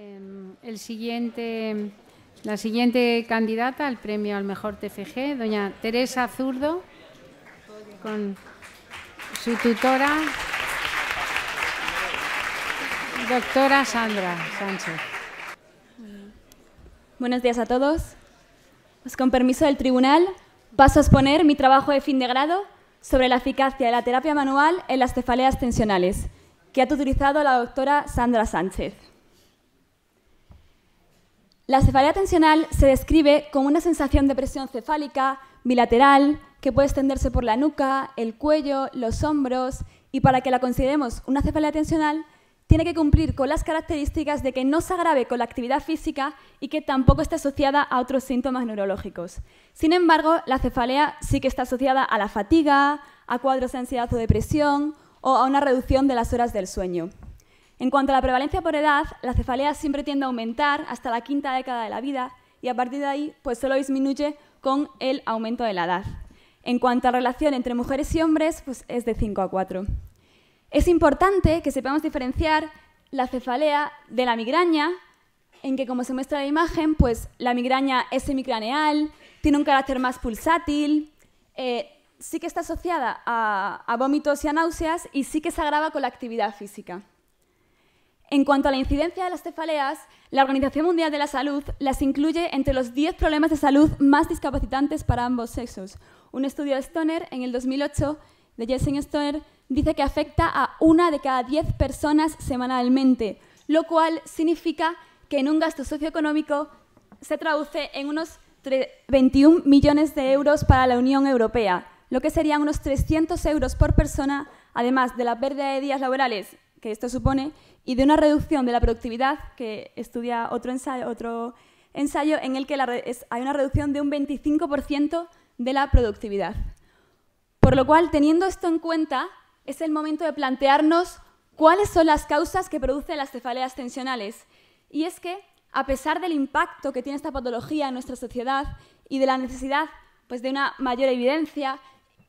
Em, la siguiente candidata al premio al mejor TFG, doña Teresa Zurdo, con su tutora, doctora Sandra Sánchez. Buenos días a todos. Pues con permiso del tribunal, paso a exponer mi trabajo de fin de grado sobre la eficacia de la terapia manual en las cefaleas tensionales, que ha tutorizado la doctora Sandra Sánchez. La cefalea tensional se describe como una sensación de presión cefálica bilateral que puede extenderse por la nuca, el cuello, los hombros y para que la consideremos una cefalea tensional tiene que cumplir con las características de que no se agrave con la actividad física y que tampoco esté asociada a otros síntomas neurológicos. Sin embargo, la cefalea sí que está asociada a la fatiga, a cuadros de ansiedad o depresión o a una reducción de las horas del sueño. En cuanto a la prevalencia por edad, la cefalea siempre tiende a aumentar hasta la quinta década de la vida y a partir de ahí pues solo disminuye con el aumento de la edad. En cuanto a la relación entre mujeres y hombres, pues, es de 5 a 4. Es importante que sepamos diferenciar la cefalea de la migraña, en que como se muestra en la imagen, pues la migraña es semicraneal, tiene un carácter más pulsátil, eh, sí que está asociada a vómitos y a náuseas y sí que se agrava con la actividad física. En cuanto a la incidencia de las cefaleas, la Organización Mundial de la Salud las incluye entre los 10 problemas de salud más discapacitantes para ambos sexos. Un estudio de Stoner en el 2008 de Jessen Stoner dice que afecta a una de cada 10 personas semanalmente, lo cual significa que en un gasto socioeconómico se traduce en unos 21 millones de euros para la Unión Europea, lo que serían unos 300 euros por persona, además de la pérdida de días laborales que esto supone y de una reducción de la productividad, que estudia otro ensayo, otro ensayo en el que hay una reducción de un 25% de la productividad. Por lo cual, teniendo esto en cuenta, es el momento de plantearnos cuáles son las causas que producen las cefaleas tensionales. Y es que, a pesar del impacto que tiene esta patología en nuestra sociedad y de la necesidad pues, de una mayor evidencia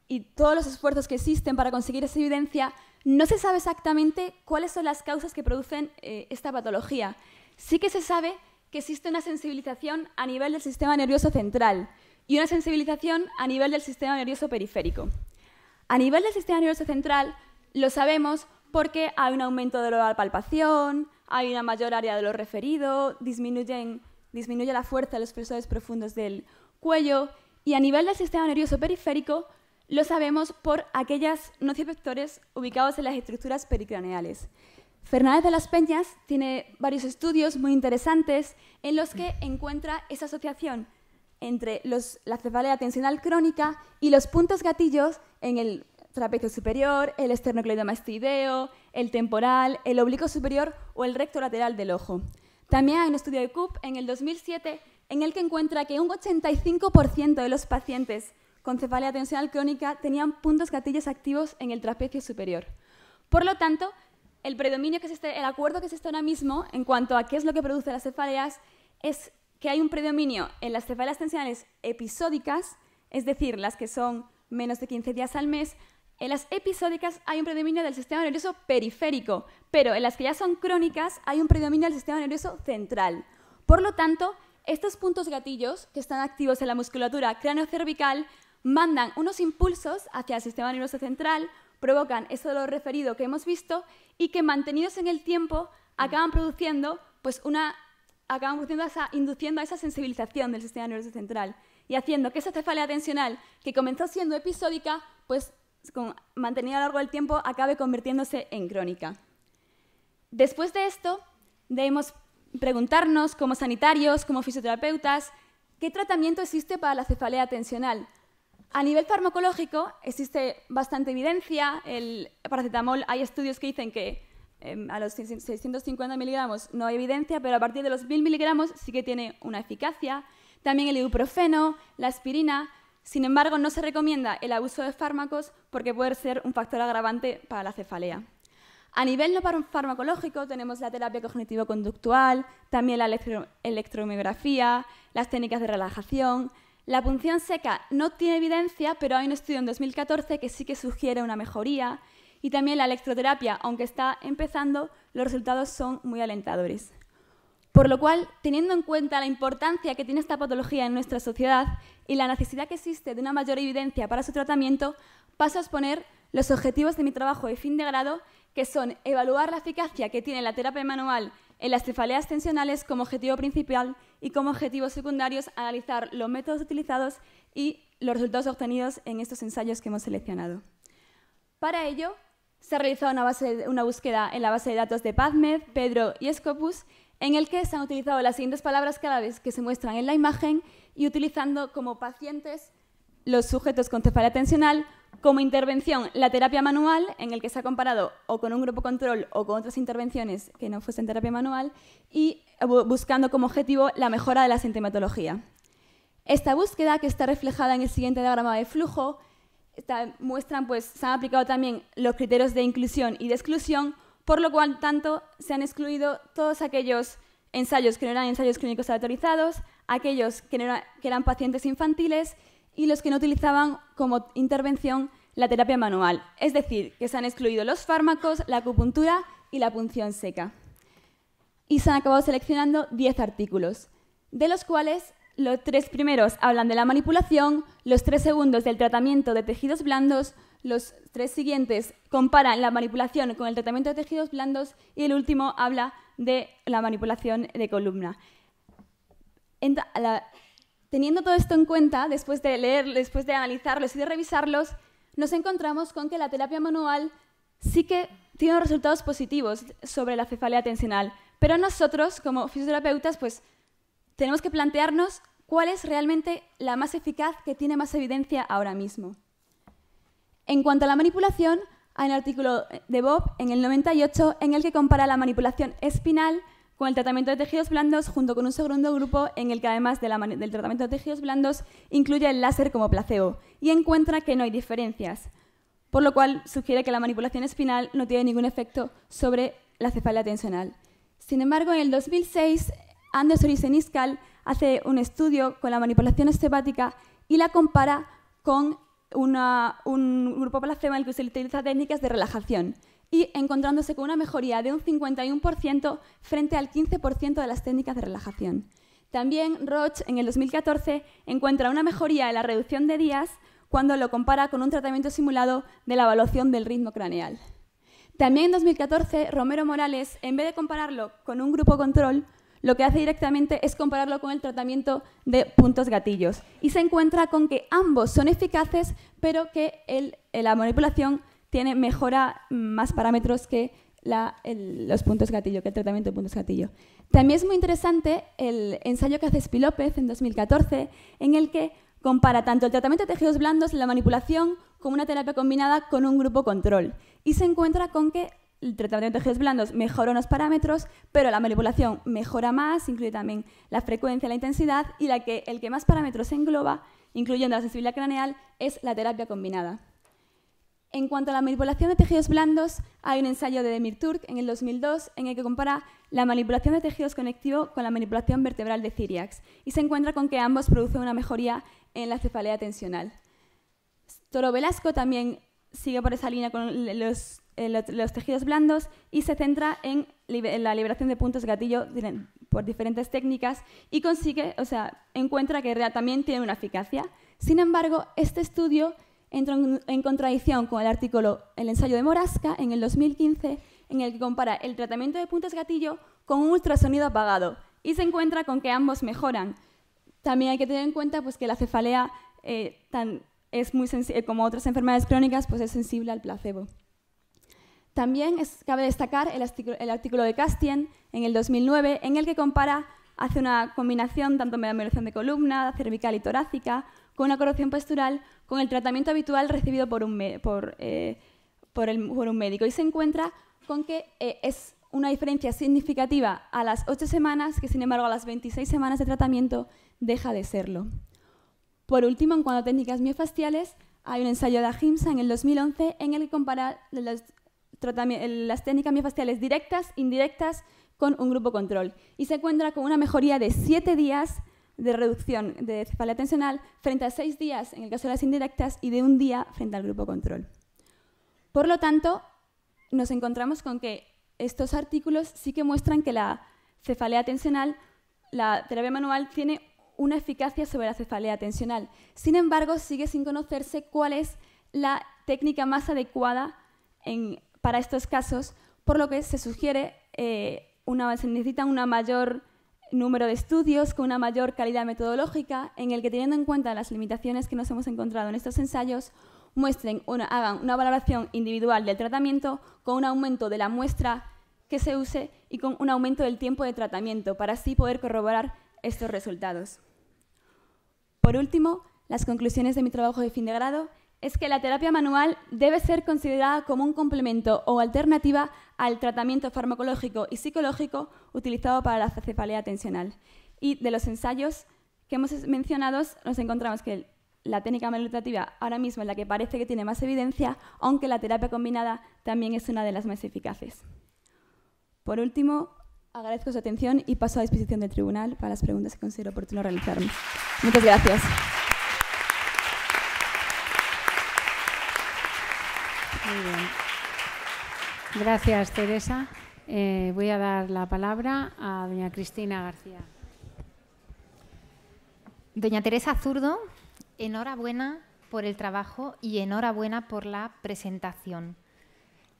y todos los esfuerzos que existen para conseguir esa evidencia, no se sabe exactamente cuáles son las causas que producen eh, esta patología. Sí que se sabe que existe una sensibilización a nivel del sistema nervioso central y una sensibilización a nivel del sistema nervioso periférico. A nivel del sistema nervioso central lo sabemos porque hay un aumento de la palpación, hay una mayor área de lo referido, disminuye la fuerza de los presores profundos del cuello y a nivel del sistema nervioso periférico lo sabemos por aquellos nociceptores ubicados en las estructuras pericraneales. Fernández de las Peñas tiene varios estudios muy interesantes en los que encuentra esa asociación entre la cefalea tensional crónica y los puntos gatillos en el trapecio superior, el esternocleidomastoideo, el temporal, el oblicuo superior o el recto lateral del ojo. También hay un estudio de Coop en el 2007 en el que encuentra que un 85% de los pacientes con cefalea tensional crónica tenían puntos gatillos activos en el trapecio superior. Por lo tanto, el predominio que existe, el acuerdo que existe ahora mismo en cuanto a qué es lo que produce las cefaleas es que hay un predominio en las cefaleas tensionales episódicas, es decir, las que son menos de 15 días al mes, en las episódicas hay un predominio del sistema nervioso periférico, pero en las que ya son crónicas hay un predominio del sistema nervioso central. Por lo tanto, estos puntos gatillos que están activos en la musculatura cráneo-cervical mandan unos impulsos hacia el sistema nervioso central, provocan eso de lo referido que hemos visto y que mantenidos en el tiempo acaban produciendo pues una acaban produciendo esa, induciendo a esa sensibilización del sistema nervioso central y haciendo que esa cefalea tensional que comenzó siendo episódica pues mantenida a lo largo del tiempo acabe convirtiéndose en crónica. Después de esto debemos preguntarnos como sanitarios, como fisioterapeutas, ¿qué tratamiento existe para la cefalea tensional? A nivel farmacológico existe bastante evidencia. El paracetamol, hay estudios que dicen que em, a los 650 miligramos no hay evidencia, pero a partir de los 1000 miligramos sí que tiene una eficacia. También el ibuprofeno, la aspirina. Sin embargo, no se recomienda el abuso de fármacos porque puede ser un factor agravante para la cefalea. A nivel no farmacológico tenemos la terapia cognitivo-conductual, también la electromiografía, las técnicas de relajación, la punción seca no tiene evidencia, pero hay un estudio en 2014 que sí que sugiere una mejoría y también la electroterapia, aunque está empezando, los resultados son muy alentadores. Por lo cual, teniendo en cuenta la importancia que tiene esta patología en nuestra sociedad y la necesidad que existe de una mayor evidencia para su tratamiento, paso a exponer los objetivos de mi trabajo de fin de grado, que son evaluar la eficacia que tiene la terapia manual en las cefaleas tensionales, como objetivo principal y como objetivos secundarios, analizar los métodos utilizados y los resultados obtenidos en estos ensayos que hemos seleccionado. Para ello, se realizó una, una búsqueda en la base de datos de PADMED, Pedro y Scopus, en el que se han utilizado las siguientes palabras cada vez que se muestran en la imagen y utilizando como pacientes los sujetos con cefalea tensional, como intervención, la terapia manual, en el que se ha comparado o con un grupo control o con otras intervenciones que no fuesen terapia manual, y eh, buscando como objetivo la mejora de la sintomatología. Esta búsqueda, que está reflejada en el siguiente diagrama de flujo, muestra muestran, pues, se han aplicado también los criterios de inclusión y de exclusión, por lo cual, tanto, se han excluido todos aquellos ensayos que no eran ensayos clínicos autorizados, aquellos que eran pacientes infantiles y los que no utilizaban como intervención la terapia manual, es decir, que se han excluido los fármacos, la acupuntura y la punción seca. Y se han acabado seleccionando 10 artículos, de los cuales los tres primeros hablan de la manipulación, los tres segundos del tratamiento de tejidos blandos, los tres siguientes comparan la manipulación con el tratamiento de tejidos blandos y el último habla de la manipulación de columna. la Teniendo todo esto en cuenta, después de leer, después de analizarlos y de revisarlos, nos encontramos con que la terapia manual sí que tiene resultados positivos sobre la cefalea tensional, pero nosotros, como fisioterapeutas, pues tenemos que plantearnos cuál es realmente la más eficaz que tiene más evidencia ahora mismo. En cuanto a la manipulación, hay un artículo de Bob en el 98 en el que compara la manipulación espinal con el tratamiento de tejidos blandos junto con un segundo grupo en el que además del tratamiento de tejidos blandos incluye el láser como placebo y encuentra que no hay diferencias, por lo cual sugiere que la manipulación espinal no tiene ningún efecto sobre la cefalea tensional. Sin embargo, en el 2006, Anderson y hace un estudio con la manipulación osteopática y la compara con un grupo placebo en el que se utiliza técnicas de relajación y encontrándose con una mejoría de un 51% frente al 15% de las técnicas de relajación. También Roche en el 2014 encuentra una mejoría en la reducción de días cuando lo compara con un tratamiento simulado de la evaluación del ritmo craneal. También en 2014 Romero Morales, en vez de compararlo con un grupo control, lo que hace directamente es compararlo con el tratamiento de puntos gatillos y se encuentra con que ambos son eficaces, pero que eh, la manipulación tiene, mejora más parámetros que los puntos gatillo, que el tratamiento de puntos gatillo. También es muy interesante el ensayo que hace Spilópez en 2014, en el que compara tanto el tratamiento de tejidos blandos, la manipulación, como una terapia combinada con un grupo control. Y se encuentra con que el tratamiento de tejidos blandos mejora unos parámetros, pero la manipulación mejora más, incluye también la frecuencia, la intensidad, y la que, el que más parámetros engloba, incluyendo la sensibilidad craneal, es la terapia combinada. En cuanto a la manipulación de tejidos blandos, hay un ensayo de Demir Turk en el 2002 en el que compara la manipulación de tejidos conectivos con la manipulación vertebral de Ciriax y se encuentra con que ambos producen una mejoría en la cefalea tensional. Toro Velasco también sigue por esa línea con los, eh, tejidos blandos y se centra en, la liberación de puntos gatillo por diferentes técnicas y consigue, o sea, encuentra que también tiene una eficacia. Sin embargo, este estudio entran en, contradicción con el artículo El ensayo de Morasca en el 2015, en el que compara el tratamiento de puntas gatillo con un ultrasonido apagado y se encuentra con que ambos mejoran. También hay que tener en cuenta pues, que la cefalea, eh, es muy eh, como otras enfermedades crónicas, pues es sensible al placebo. También es, cabe destacar el, artículo de Castien en el 2009, en el que compara, hace una combinación tanto de la de columna, cervical y torácica, con una corrección postural con el tratamiento habitual recibido por un, por, eh, médico y se encuentra con que eh, es una diferencia significativa a las 8 semanas, que sin embargo a las 26 semanas de tratamiento deja de serlo. Por último, en cuanto a técnicas miofasciales, hay un ensayo de Ahimsa en el 2011 en el que compara las técnicas miofasciales directas, indirectas, con un grupo control y se encuentra con una mejoría de 7 días de reducción de cefalea tensional frente a seis días en el caso de las indirectas y de un día frente al grupo control. Por lo tanto, nos encontramos con que estos artículos sí que muestran que la cefalea tensional, la terapia manual, tiene una eficacia sobre la cefalea tensional. Sin embargo, sigue sin conocerse cuál es la técnica más adecuada para estos casos, por lo que se sugiere eh, una, se necesita una mayor número de estudios con una mayor calidad metodológica en el que teniendo en cuenta las limitaciones que nos hemos encontrado en estos ensayos, muestren hagan una valoración individual del tratamiento con un aumento de la muestra que se use y con un aumento del tiempo de tratamiento para así poder corroborar estos resultados. Por último, las conclusiones de mi trabajo de fin de grado es que la terapia manual debe ser considerada como un complemento o alternativa al tratamiento farmacológico y psicológico utilizado para la cefalea tensional. Y de los ensayos que hemos mencionado, nos encontramos que la técnica manipulativa ahora mismo es la que parece que tiene más evidencia, aunque la terapia combinada también es una de las más eficaces. Por último, agradezco su atención y paso a disposición del tribunal para las preguntas que considero oportuno realizarme. Muchas gracias. Gracias, Teresa. Eh, voy a dar la palabra a doña Cristina García. Doña Teresa Zurdo, enhorabuena por el trabajo y enhorabuena por la presentación.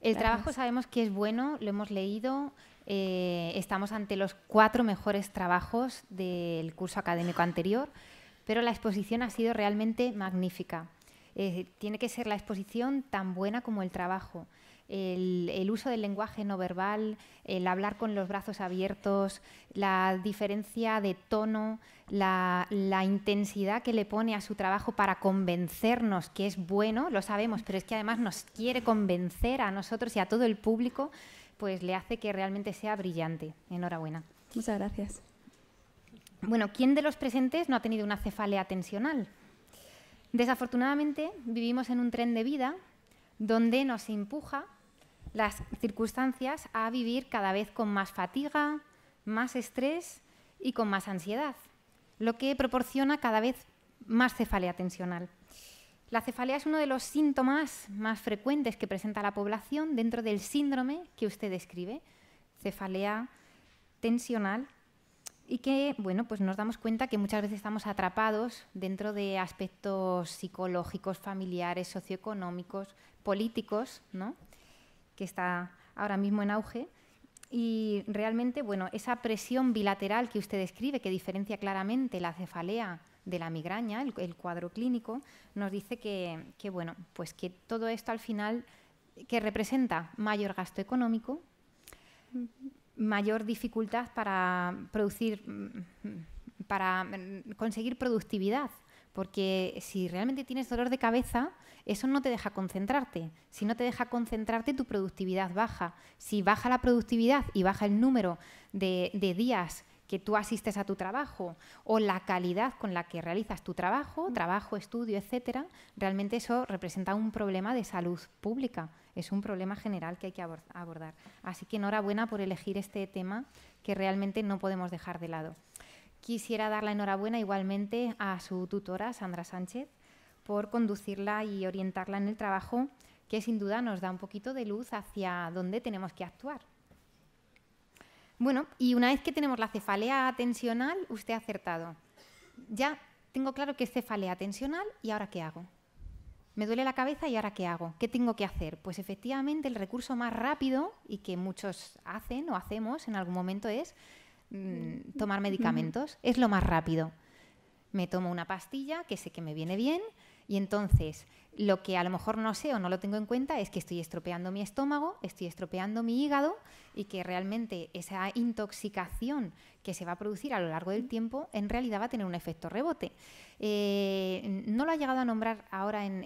El trabajo sabemos que es bueno, lo hemos leído, eh, estamos ante los cuatro mejores trabajos del curso académico anterior, pero la exposición ha sido realmente magnífica. Eh, tiene que ser la exposición tan buena como el trabajo el, uso del lenguaje no verbal, el hablar con los brazos abiertos, la diferencia de tono, la, la, intensidad que le pone a su trabajo para convencernos que es bueno, lo sabemos, pero es que además nos quiere convencer a nosotros y a todo el público, pues le hace que realmente sea brillante. Enhorabuena. Muchas gracias. Bueno, ¿quién de los presentes no ha tenido una cefalea tensional? Desafortunadamente vivimos en un tren de vida donde nos empuja las circunstancias a vivir cada vez con más fatiga, más estrés y con más ansiedad, lo que proporciona cada vez más cefalea tensional. La cefalea es uno de los síntomas más frecuentes que presenta la población dentro del síndrome que usted describe, cefalea tensional, y que bueno, pues nos damos cuenta que muchas veces estamos atrapados dentro de aspectos psicológicos, familiares, socioeconómicos, políticos, ¿no? que está ahora mismo en auge. Y realmente, bueno, esa presión bilateral que usted describe, que diferencia claramente la cefalea de la migraña, el, cuadro clínico, nos dice que, que, bueno, pues que todo esto al final, que representa mayor gasto económico, mayor dificultad para producir, mm, mm, para mm, conseguir productividad porque si realmente tienes dolor de cabeza, eso no te deja concentrarte. Si no te deja concentrarte, tu productividad baja. Si baja la productividad y baja el número de, días que tú asistes a tu trabajo o la calidad con la que realizas tu trabajo, trabajo, estudio, etcétera, realmente eso representa un problema de salud pública, es un problema general que hay que abordar. Así que enhorabuena por elegir este tema que realmente no podemos dejar de lado. Quisiera dar la enhorabuena igualmente a su tutora, Sandra Sánchez, por conducirla y orientarla en el trabajo que sin duda nos da un poquito de luz hacia dónde tenemos que actuar. Bueno, y una vez que tenemos la cefalea tensional, usted ha acertado. Ya tengo claro que es cefalea tensional y ahora qué hago. Me duele la cabeza y ahora qué hago. ¿Qué tengo que hacer? Pues efectivamente el recurso más rápido y que muchos hacen o hacemos en algún momento es Mm, mm, tomar medicamentos. Es lo más rápido. Me tomo una pastilla que sé que me viene bien y entonces lo que a lo mejor no sé o no lo tengo en cuenta es que estoy estropeando mi estómago, estoy estropeando mi hígado y que realmente esa intoxicación que se va a producir a lo largo del mm. tiempo en realidad va a tener un efecto rebote. Eh, no lo ha llegado a nombrar ahora en,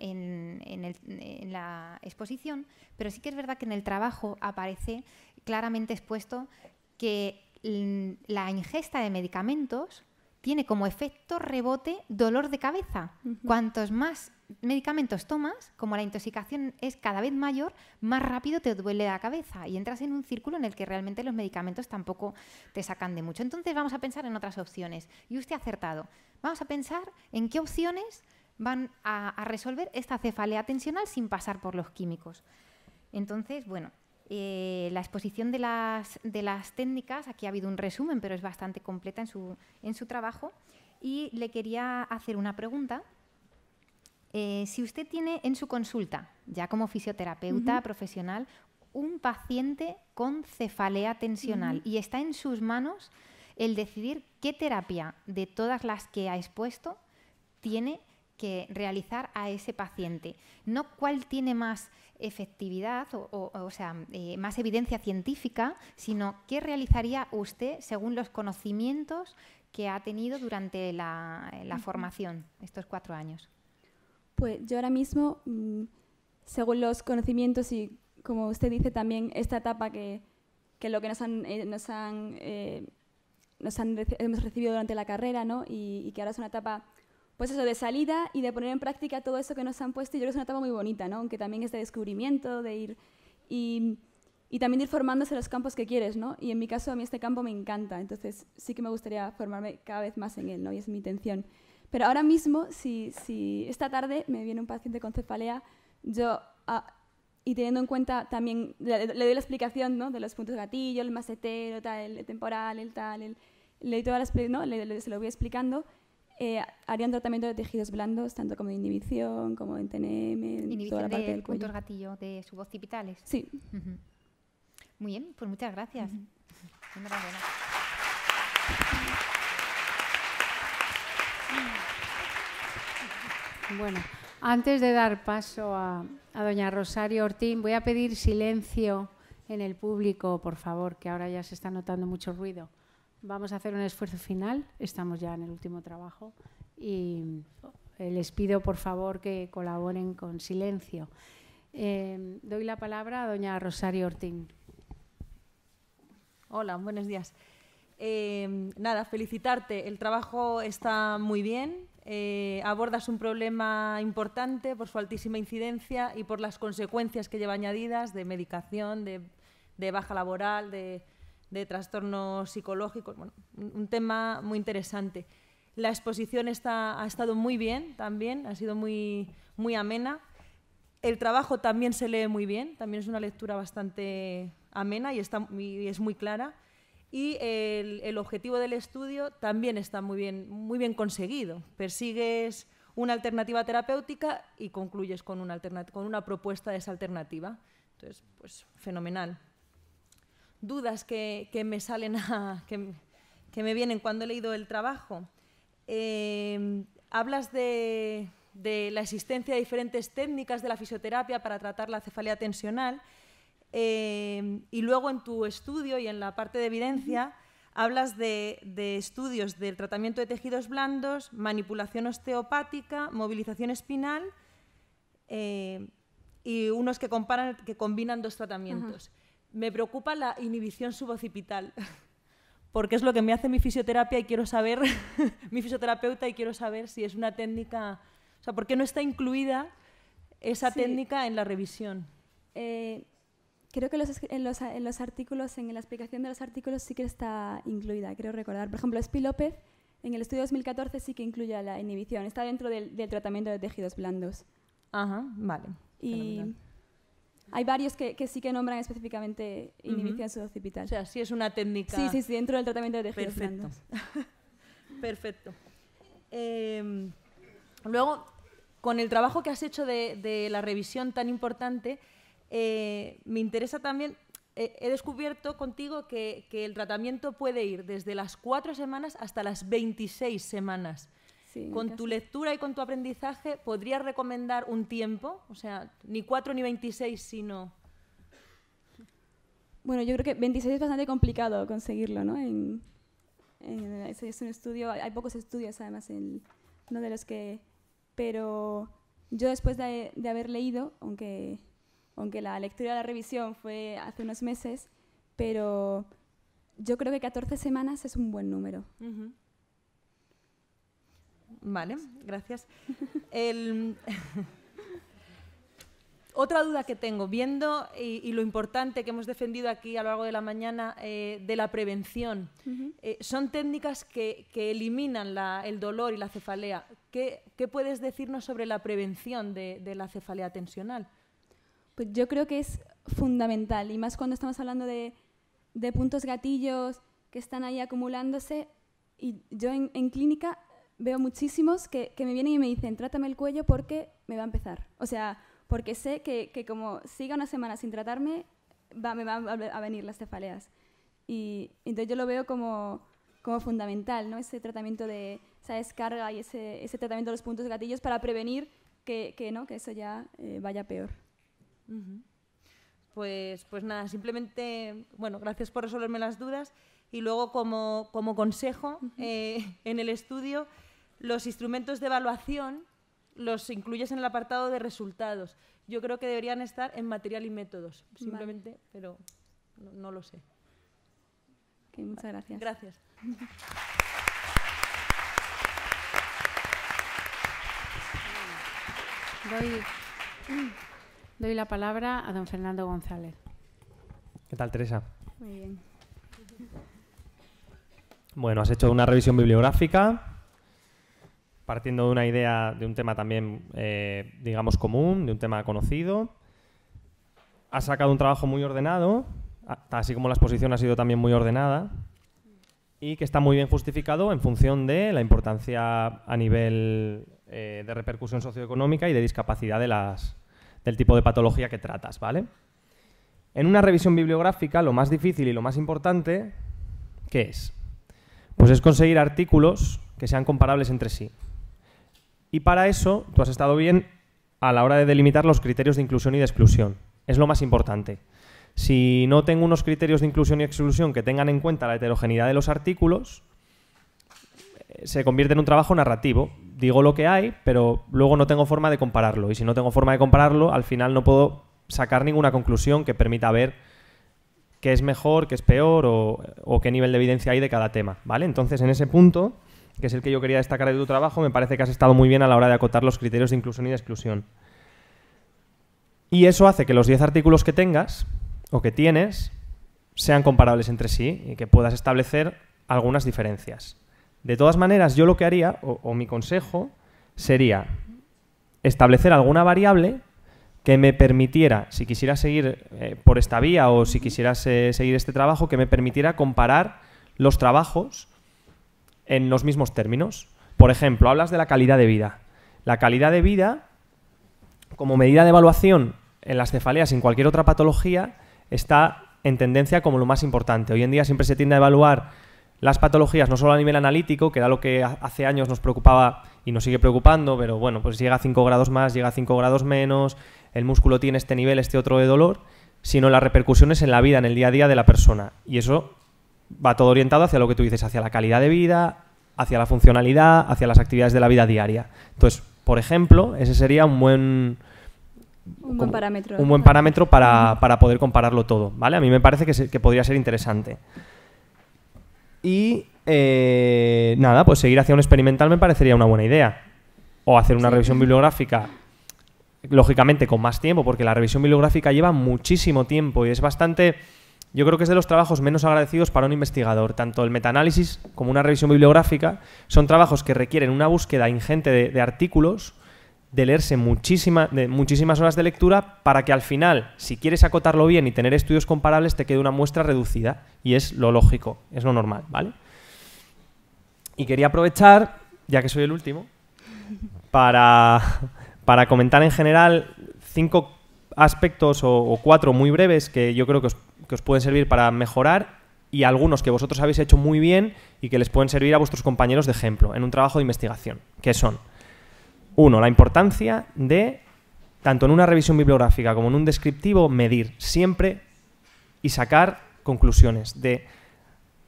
en, la exposición, pero sí que es verdad que en el trabajo aparece claramente expuesto que la ingesta de medicamentos tiene como efecto rebote dolor de cabeza. Cuantos más medicamentos tomas, como la intoxicación es cada vez mayor, más rápido te duele la cabeza y entras en un círculo en el que realmente los medicamentos tampoco te sacan de mucho. Entonces vamos a pensar en otras opciones. Y usted ha acertado. Vamos a pensar en qué opciones van a resolver esta cefalea tensional sin pasar por los químicos. Entonces, bueno, eh, la exposición de las, técnicas, aquí ha habido un resumen, pero es bastante completa en su, en su trabajo, y le quería hacer una pregunta. Eh, si usted tiene en su consulta, ya como fisioterapeuta profesional, un paciente con cefalea tensional y está en sus manos el decidir qué terapia de todas las que ha expuesto tiene que realizar a ese paciente, no cuál tiene más efectividad o, sea, eh, más evidencia científica, sino qué realizaría usted según los conocimientos que ha tenido durante la, formación, estos cuatro años. Pues yo ahora mismo, mm, según los conocimientos y como usted dice también, esta etapa que, que lo que nos han, eh, eh, hemos recibido durante la carrera ¿no? y que ahora es una etapa pues eso, de salida y de poner en práctica todo eso que nos han puesto. Y yo creo que es una etapa muy bonita, ¿no? Aunque también es de descubrimiento, de ir y, también de ir formándose en los campos que quieres, ¿no? Y en mi caso, a mí este campo me encanta, entonces sí que me gustaría formarme cada vez más en él, ¿no? Y es mi intención. Pero ahora mismo, si, esta tarde me viene un paciente con cefalea, yo, ah, y teniendo en cuenta también, le, doy la explicación, ¿no? De los puntos gatillo, el macetero, tal, el temporal, el tal, el, le doy todas las, ¿no? se lo voy explicando eh, harían tratamiento de tejidos blandos, tanto como de inhibición, como de TNM, en toda la parte del cuello. gatillo de suboccipitales. Sí. Muy bien, pues muchas gracias. Bueno, antes de dar paso a, a doña Rosario Ortín, voy a pedir silencio en el público, por favor, que ahora ya se está notando mucho ruido. Vamos a hacer un esfuerzo final. Estamos ya en el último trabajo y eh, les pido por favor que colaboren con silencio. Eh, doy la palabra a doña Rosario Ortín. Hola, buenos días. Eh, nada, felicitarte. El trabajo está muy bien. abordas un problema importante por su altísima incidencia y por las consecuencias que lleva añadidas de medicación, de baja laboral, de de trastornos psicológicos, un tema muy interesante. La exposición ha estado muy bien también, ha sido muy, amena. El trabajo también se lee muy bien, también es una lectura bastante amena y, es muy clara. Y el, objetivo del estudio también está muy bien, muy bien conseguido. Persigues una alternativa terapéutica y concluyes con una, con una propuesta de esa alternativa. Entonces, pues fenomenal dudas que, me salen que, me vienen cuando he leído el trabajo. Em, hablas de, la existencia de diferentes técnicas de la fisioterapia para tratar la cefalea tensional em, y luego en tu estudio y en la parte de evidencia hablas de, estudios del tratamiento de tejidos blandos, manipulación osteopática, movilización espinal em, y unos que, comparan, que combinan dos tratamientos. Me preocupa la inhibición subocipital, porque es lo que me hace mi fisioterapia y quiero saber, mi fisioterapeuta, y quiero saber si es una técnica, o sea, ¿por qué no está incluida esa técnica en la revisión? Eh, creo que en, los, artículos, en la explicación de los artículos sí que está incluida, creo recordar. Por ejemplo, Espi López, en el estudio 2014 sí que incluye la inhibición, está dentro del, tratamiento de tejidos blandos. Ajá, vale. Y, hay varios que, sí que nombran específicamente inhibición uh O sea, sí es una técnica. Sí, sí, sí, dentro del tratamiento de tejidos Perfecto. Perfecto. Em, luego, con el trabajo que has hecho de, la revisión tan importante, eh, me interesa también eh, he descubierto contigo que, el tratamiento puede ir desde las cuatro semanas hasta las 26 semanas con tu lectura y con tu aprendizaje, ¿podrías recomendar un tiempo? O sea, ni 4 ni 26, sino... Bueno, yo creo que 26 es bastante complicado conseguirlo, ¿no? es un estudio, hay pocos estudios además, uno de los que... Pero yo después de, haber leído, aunque, la lectura de la revisión fue hace unos meses, pero yo creo que 14 semanas es un buen número. Vale, gracias. Otra duda que tengo, viendo y, lo importante que hemos defendido aquí a lo largo de la mañana eh, de la prevención, eh, son técnicas que, que eliminan el dolor y la cefalea. ¿Qué, ¿Qué, puedes decirnos sobre la prevención de, la cefalea tensional? Pues yo creo que es fundamental, y más cuando estamos hablando de, de puntos gatillos que están ahí acumulándose. Y yo en, en clínica veo muchísimos que, que, me vienen y me dicen, trátame el cuello porque me va a empezar. O sea, porque sé que, que como siga una semana sin tratarme, va, me van a venir las cefaleas. Y entonces yo lo veo como, como fundamental, ¿no? Ese tratamiento de esa descarga y ese, ese tratamiento de los puntos gatillos para prevenir que, que ¿no? que eso ya eh, vaya peor. Pues, pues nada, simplemente, bueno, gracias por resolverme las dudas. Y luego, como, como consejo, eh, en el estudio los instrumentos de evaluación los incluyes en el apartado de resultados. Yo creo que deberían estar en material y métodos, simplemente, pero no, lo sé. muchas gracias. Gracias. Doy, doy la palabra a don Fernando González. ¿Qué tal, Teresa? Muy bien. Bueno, has hecho una revisión bibliográfica, partiendo de una idea, de un tema también, eh, digamos, común, de un tema conocido. Ha sacado un trabajo muy ordenado, así como la exposición ha sido también muy ordenada, y que está muy bien justificado en función de la importancia a nivel eh, de repercusión socioeconómica y de discapacidad del tipo de patología que tratas, ¿vale? En una revisión bibliográfica, lo más difícil y lo más importante, ¿qué es? Pues es conseguir artículos que sean comparables entre sí. Y para eso, tú has estado bien a la hora de delimitar los criterios de inclusión y de exclusión. Es lo más importante. Si no tengo unos criterios de inclusión y exclusión que tengan en cuenta la heterogeneidad de los artículos, eh, se convierte en un trabajo narrativo. Digo lo que hay, pero luego no tengo forma de compararlo. Y si no tengo forma de compararlo, al final no puedo sacar ninguna conclusión que permita ver qué es mejor, qué es peor o, qué nivel de evidencia hay de cada tema. ¿vale? Entonces, en ese punto, que es el que yo quería destacar de tu trabajo, me parece que has estado muy bien a la hora de acotar los criterios de inclusión y de exclusión. Y eso hace que los 10 artículos que tengas o que tienes sean comparables entre sí y que puedas establecer algunas diferencias. De todas maneras, yo lo que haría, o, mi consejo, sería establecer alguna variable que me permitiera, si quisiera seguir eh, por esta vía o si quisiera seguir este trabajo, que me permitiera comparar los trabajos en los mismos términos. Por ejemplo, hablas de la calidad de vida. La calidad de vida, como medida de evaluación en las cefaleas y en cualquier otra patología, está en tendencia como lo más importante. Hoy en día siempre se tiende a evaluar las patologías no solo a nivel analítico, que era lo que hace años nos preocupaba y nos sigue preocupando, pero bueno, pues llega a 5 grados más, llega a 5 grados menos, el músculo tiene este nivel, este otro de dolor, sino las repercusiones en la vida, en el día a día de la persona. Y eso va todo orientado hacia lo que tú dices, hacia la calidad de vida, hacia la funcionalidad, hacia las actividades de la vida diaria. Entonces, por ejemplo, ese sería un buen... Un buen parámetro. para, para poder compararlo todo, ¿vale? A mí me parece que, podría ser interesante. Y eh, nada, pues seguir hacia un experimental me parecería una buena idea. O hacer una revisión bibliográfica, lógicamente con más tiempo, porque la revisión bibliográfica lleva muchísimo tiempo y es bastante yo creo que es de los trabajos menos agradecidos para un investigador. Tanto el metaanálisis como una revisión bibliográfica son trabajos que requieren una búsqueda ingente de, artículos, de leerse de muchísimas horas de lectura, para que al final, si quieres acotarlo bien y tener estudios comparables, te quede una muestra reducida. Y es lo lógico, es lo normal, ¿vale? Y quería aprovechar, ya que soy el último, para, para comentar en general cinco aspectos o, cuatro muy breves que yo creo que os, pueden servir para mejorar y algunos que vosotros habéis hecho muy bien y que les pueden servir a vuestros compañeros de ejemplo en un trabajo de investigación, que son, uno, la importancia de, tanto en una revisión bibliográfica como en un descriptivo, medir siempre y sacar conclusiones, de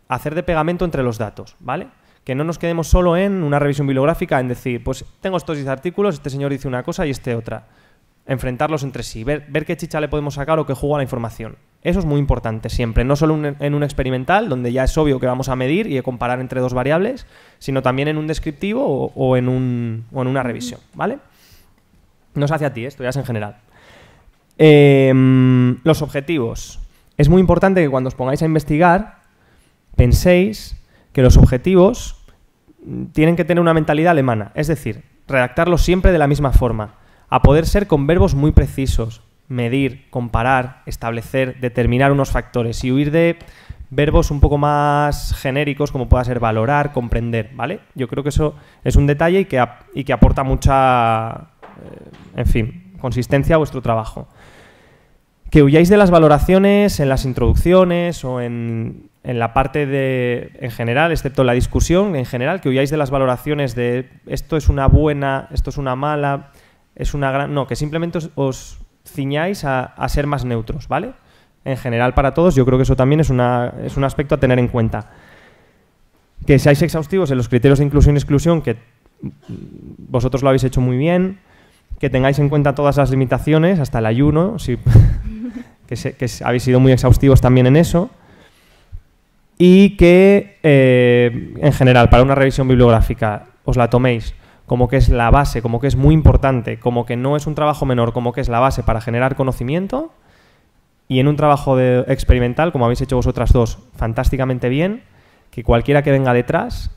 hacer de pegamento entre los datos, ¿vale? Que no nos quedemos solo en una revisión bibliográfica, en decir, pues tengo estos 10 artículos, este señor dice una cosa y este otra enfrentarlos entre sí, ver, qué chicha le podemos sacar o qué juega la información. Eso es muy importante siempre, no solo en un experimental, donde ya es obvio que vamos a medir y comparar entre dos variables, sino también en un descriptivo o, en, un, o en, una revisión, ¿vale? No hace a ti, ¿eh? esto ya es en general. Em, los objetivos. Es muy importante que cuando os pongáis a investigar, penséis que los objetivos mm, tienen que tener una mentalidad alemana, es decir, redactarlos siempre de la misma forma a poder ser con verbos muy precisos, medir, comparar, establecer, determinar unos factores y huir de verbos un poco más genéricos como pueda ser valorar, comprender, ¿vale? Yo creo que eso es un detalle y que, y que aporta mucha, eh, en fin, consistencia a vuestro trabajo. Que huyáis de las valoraciones en las introducciones o en, en la parte de, en general, excepto en la discusión, en general, que huyáis de las valoraciones de esto es una buena, esto es una mala, es una gran... No, que simplemente os, ciñáis a, ser más neutros, ¿vale? En general para todos, yo creo que eso también es, es un aspecto a tener en cuenta. Que seáis exhaustivos en los criterios de inclusión y exclusión, que vosotros lo habéis hecho muy bien, que tengáis en cuenta todas las limitaciones, hasta el ayuno, si, que, habéis sido muy exhaustivos también en eso, y que eh, en general para una revisión bibliográfica os la toméis como que es la base, como que es muy importante, como que no es un trabajo menor, como que es la base para generar conocimiento, y en un trabajo de, experimental, como habéis hecho vosotras dos, fantásticamente bien, que cualquiera que venga detrás,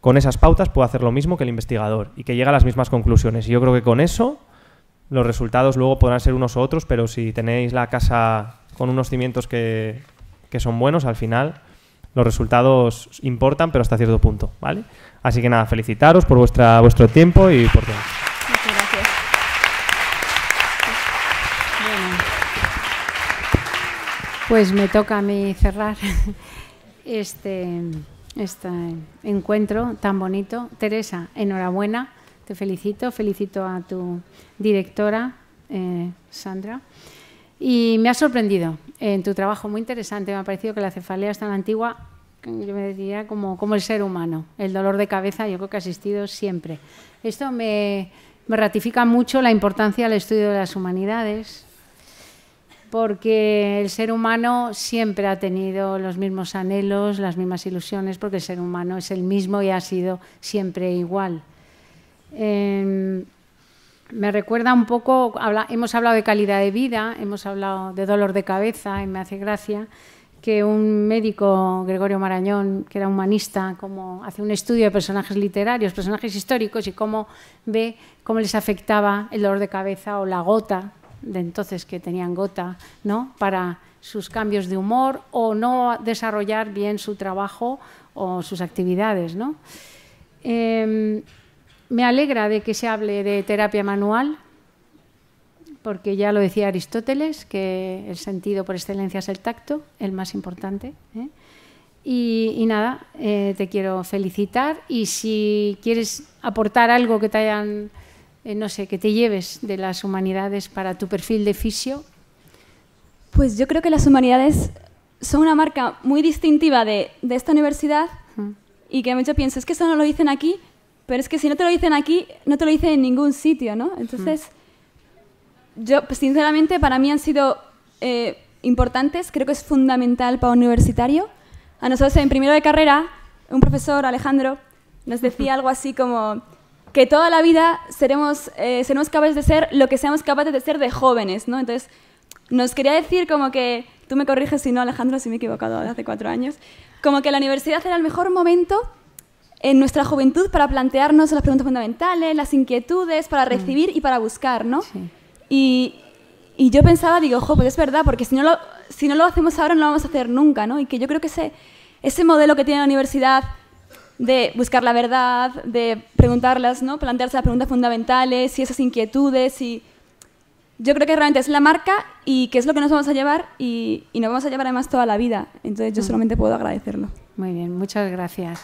con esas pautas, pueda hacer lo mismo que el investigador y que llegue a las mismas conclusiones. Y yo creo que con eso los resultados luego podrán ser unos u otros, pero si tenéis la casa con unos cimientos que, que son buenos, al final los resultados importan, pero hasta cierto punto, ¿vale? Así que nada, felicitaros por vuestra, vuestro tiempo y por todo. Muchas gracias. Bueno. Pues me toca a mí cerrar este, este, encuentro tan bonito. Teresa, enhorabuena, te felicito, felicito a tu directora, eh, Sandra. Y me ha sorprendido en tu trabajo, muy interesante, me ha parecido que la cefalea es tan antigua yo me diría como, el ser humano. El dolor de cabeza yo creo que ha existido siempre. Esto me, ratifica mucho la importancia del estudio de las humanidades, porque el ser humano siempre ha tenido los mismos anhelos, las mismas ilusiones, porque el ser humano es el mismo y ha sido siempre igual. Em, me recuerda un poco, hemos hablado de calidad de vida, hemos hablado de dolor de cabeza, y me hace gracia, que un médico, Gregorio Marañón, que era humanista, como hace un estudio de personajes literarios, personajes históricos y cómo ve cómo les afectaba el dolor de cabeza o la gota, de entonces que tenían gota, ¿no? Para sus cambios de humor o no desarrollar bien su trabajo o sus actividades, em, me alegra de que se hable de terapia manual porque ya lo decía Aristóteles, que el sentido por excelencia es el tacto, el más importante. ¿eh? Y, nada, eh, te quiero felicitar y si quieres aportar algo que te hayan, eh, no sé, que te lleves de las humanidades para tu perfil de fisio. Pues yo creo que las humanidades son una marca muy distintiva de, esta universidad y que mucho pienso, es que eso no lo dicen aquí, pero es que si no te lo dicen aquí, no te lo dicen en ningún sitio, ¿no? Entonces yo, pues, sinceramente, para mí han sido eh, importantes. Creo que es fundamental para un universitario. A nosotros en primero de carrera, un profesor, Alejandro, nos decía algo así como que toda la vida seremos, eh, capaces de ser lo que seamos capaces de ser de jóvenes, ¿no? Entonces, nos quería decir como que, tú me corriges si no, Alejandro, si me he equivocado hace cuatro años, como que la universidad era el mejor momento en nuestra juventud para plantearnos las preguntas fundamentales, las inquietudes, para mm. recibir y para buscar, ¿no? Y, yo pensaba, digo, ojo, pues es verdad, porque si no, lo, hacemos ahora no lo vamos a hacer nunca, ¿no? Y que yo creo que ese, modelo que tiene la universidad de buscar la verdad, de preguntarlas, ¿no? Plantearse las preguntas fundamentales y esas inquietudes y... Yo creo que realmente es la marca y que es lo que nos vamos a llevar y, nos vamos a llevar además toda la vida. Entonces yo solamente puedo agradecerlo. Muy bien, muchas gracias.